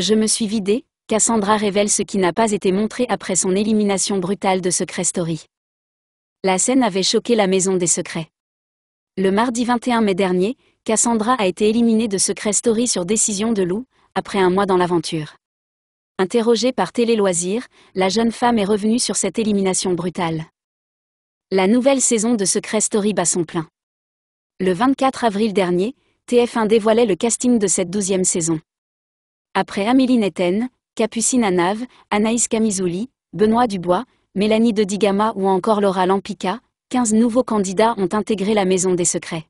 Je me suis vidée, Cassandra révèle ce qui n'a pas été montré après son élimination brutale de Secret Story. La scène avait choqué la maison des secrets. Le mardi 21 mai dernier, Cassandra a été éliminée de Secret Story sur décision de Lou, après un mois dans l'aventure. Interrogée par Télé Loisirs, la jeune femme est revenue sur cette élimination brutale. La nouvelle saison de Secret Story bat son plein. Le 24 avril dernier, TF1 dévoilait le casting de cette douzième saison. Après Amélie Netten, Capucine Anave, Anaïs Camizouli, Benoît Dubois, Mélanie de Digama ou encore Laura Lampica, 15 nouveaux candidats ont intégré la Maison des Secrets.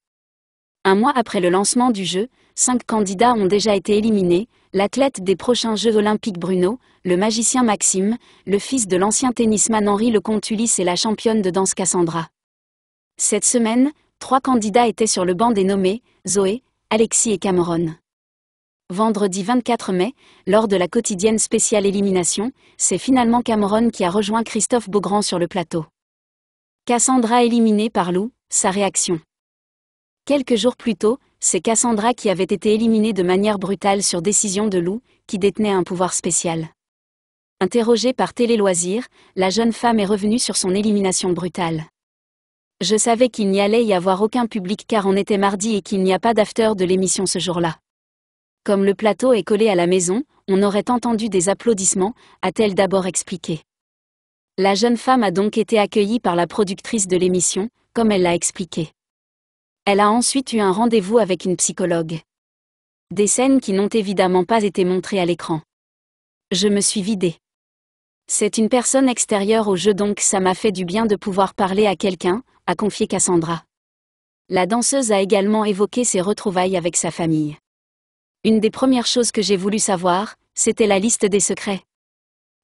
Un mois après le lancement du jeu, cinq candidats ont déjà été éliminés, l'athlète des prochains Jeux olympiques Bruno, le magicien Maxime, le fils de l'ancien tennisman Henri Lecomte Ulysse et la championne de danse Cassandra. Cette semaine, trois candidats étaient sur le banc des nommés, Zoé, Alexis et Cameron. Vendredi 24 mai, lors de la quotidienne spéciale élimination, c'est finalement Cameron qui a rejoint Christophe Beaugrand sur le plateau. Cassandra éliminée par Lou, sa réaction. Quelques jours plus tôt, c'est Cassandra qui avait été éliminée de manière brutale sur décision de Lou, qui détenait un pouvoir spécial. Interrogée par Télé Loisirs, la jeune femme est revenue sur son élimination brutale. Je savais qu'il n'y allait y avoir aucun public car on était mardi et qu'il n'y a pas d'after de l'émission ce jour-là. Comme le plateau est collé à la maison, on aurait entendu des applaudissements, a-t-elle d'abord expliqué. La jeune femme a donc été accueillie par la productrice de l'émission, comme elle l'a expliqué. Elle a ensuite eu un rendez-vous avec une psychologue. Des scènes qui n'ont évidemment pas été montrées à l'écran. Je me suis vidée. C'est une personne extérieure au jeu donc ça m'a fait du bien de pouvoir parler à quelqu'un, a confié Cassandra. La danseuse a également évoqué ses retrouvailles avec sa famille. Une des premières choses que j'ai voulu savoir, c'était la liste des secrets.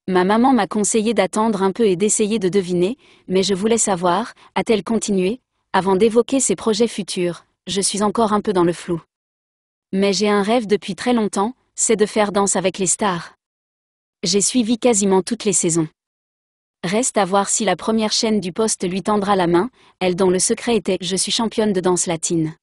Ma maman m'a conseillé d'attendre un peu et d'essayer de deviner, mais je voulais savoir, a-t-elle continué, avant d'évoquer ses projets futurs, je suis encore un peu dans le flou. Mais j'ai un rêve depuis très longtemps, c'est de faire danse avec les stars. J'ai suivi quasiment toutes les saisons. Reste à voir si la première chaîne du poste lui tendra la main, elle dont le secret était Je suis championne de danse latine.